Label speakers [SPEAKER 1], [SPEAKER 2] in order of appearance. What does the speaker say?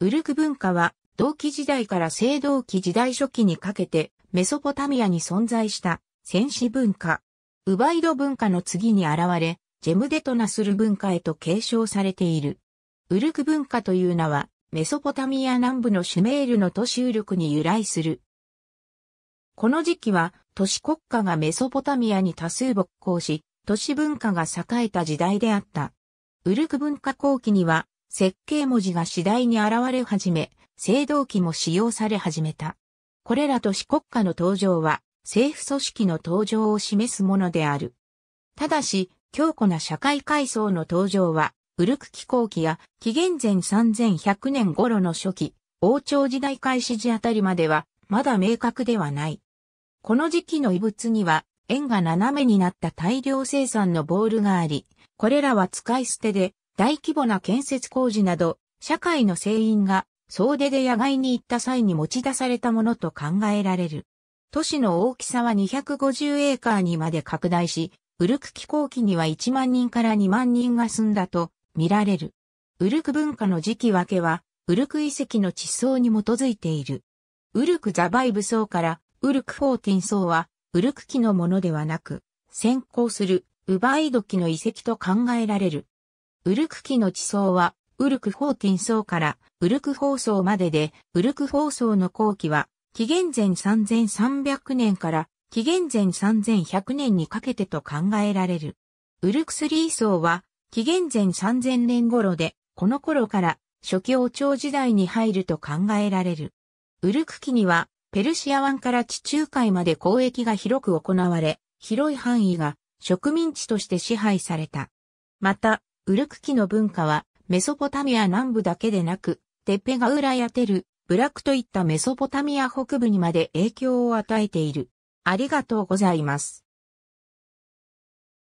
[SPEAKER 1] ウルク文化は同期時代から青銅期時代初期にかけてメソポタミアに存在した戦士文化。ウバイド文化の次に現れ、ジェムデトナスル文化へと継承されている。ウルク文化という名は、メソポタミア南部のシュメールの都市ウルクに由来する。この時期は、都市国家がメソポタミアに多数勃興し、都市文化が栄えた時代であった。ウルク文化後期には、設計文字が次第に現れ始め、青銅器も使用され始めた。これら都市国家の登場は、政府組織の登場を示すものである。ただし、強固な社会階層の登場は、ウルク気候期や紀元前3100年頃の初期、王朝時代開始時あたりまでは、まだ明確ではない。この時期の遺物には、円が斜めになった大量生産のボールがあり、これらは使い捨てで大規模な建設工事など、社会の船員が総出で野外に行った際に持ち出されたものと考えられる。都市の大きさは250エーカーにまで拡大し、ウルク気候期には1万人から2万人が住んだと見られる。ウルク文化の時期分けは、ウルク遺跡の地層に基づいている。ウルクザバイブ層からウルクフォーティン層は、ウルク期のものではなく、先行するウバイド期の遺跡と考えられる。ウルク期の地層は、ウルクィン層からウルク法層までで、ウルク法層の後期は、紀元前3300年から紀元前3100年にかけてと考えられる。ウルクスリー層は、紀元前3000年頃で、この頃から初期王朝時代に入ると考えられる。ウルク期には、ペルシア湾から地中海まで交易が広く行われ、広い範囲が植民地として支配された。また、ウルク記の文化は、メソポタミア南部だけでなく、テペガウラやテル、ブラクといったメソポタミア北部にまで影響を与えている。ありがとうございます。